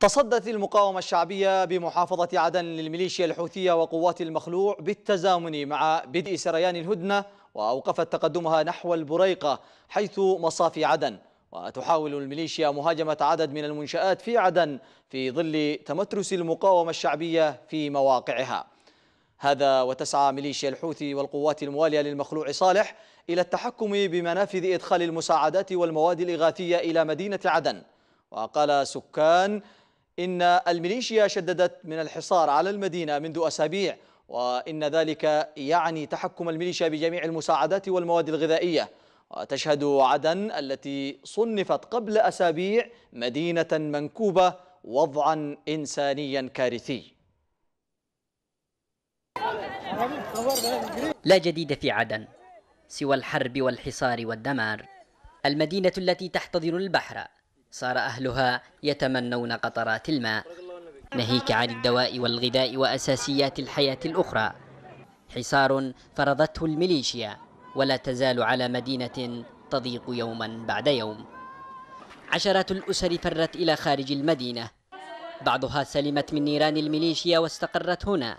تصدت المقاومة الشعبية بمحافظة عدن للميليشيا الحوثية وقوات المخلوع بالتزامن مع بدء سريان الهدنة وأوقفت تقدمها نحو البريقة حيث مصافي عدن وتحاول الميليشيا مهاجمة عدد من المنشآت في عدن في ظل تمترس المقاومة الشعبية في مواقعها هذا وتسعى ميليشيا الحوثي والقوات الموالية للمخلوع صالح إلى التحكم بمنافذ إدخال المساعدات والمواد الإغاثية إلى مدينة عدن وقال سكان إن الميليشيا شددت من الحصار على المدينة منذ أسابيع وإن ذلك يعني تحكم الميليشيا بجميع المساعدات والمواد الغذائية وتشهد عدن التي صنفت قبل أسابيع مدينة منكوبة وضعا إنسانيا كارثي لا جديد في عدن سوى الحرب والحصار والدمار المدينة التي تحتضن البحر صار أهلها يتمنون قطرات الماء ناهيك عن الدواء والغذاء وأساسيات الحياة الأخرى حصار فرضته الميليشيا ولا تزال على مدينة تضيق يوما بعد يوم عشرات الأسر فرت إلى خارج المدينة بعضها سلمت من نيران الميليشيا واستقرت هنا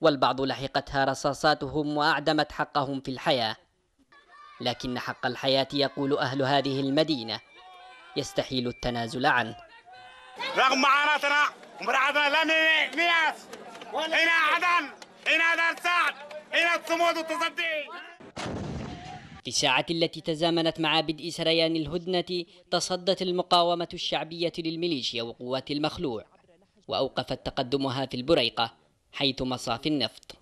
والبعض لحقتها رصاصاتهم وأعدمت حقهم في الحياة لكن حق الحياة يقول أهل هذه المدينة يستحيل التنازل عنه رغم معاناتنا ومرعبنا لم نيأس هنا عدن هنا دار سعد هنا الصمود والتصدي في الساعة التي تزامنت مع بدء سريان الهدنة تصدت المقاومة الشعبية للميليشيا وقوات المخلوع وأوقفت تقدمها في البريقة حيث مصافي النفط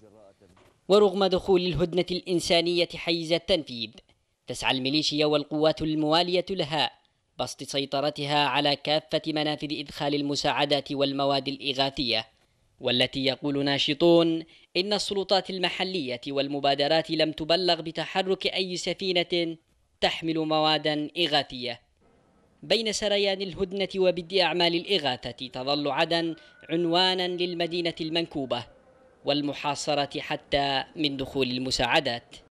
ورغم دخول الهدنة الإنسانية حيز التنفيذ تسعى الميليشيا والقوات الموالية لها بسط سيطرتها على كافة منافذ إدخال المساعدات والمواد الإغاثية والتي يقول ناشطون إن السلطات المحلية والمبادرات لم تبلغ بتحرك أي سفينة تحمل موادا إغاثية بين سريان الهدنة وبدء أعمال الإغاثة تظل عدن عنوانا للمدينة المنكوبة والمحاصرة حتى من دخول المساعدات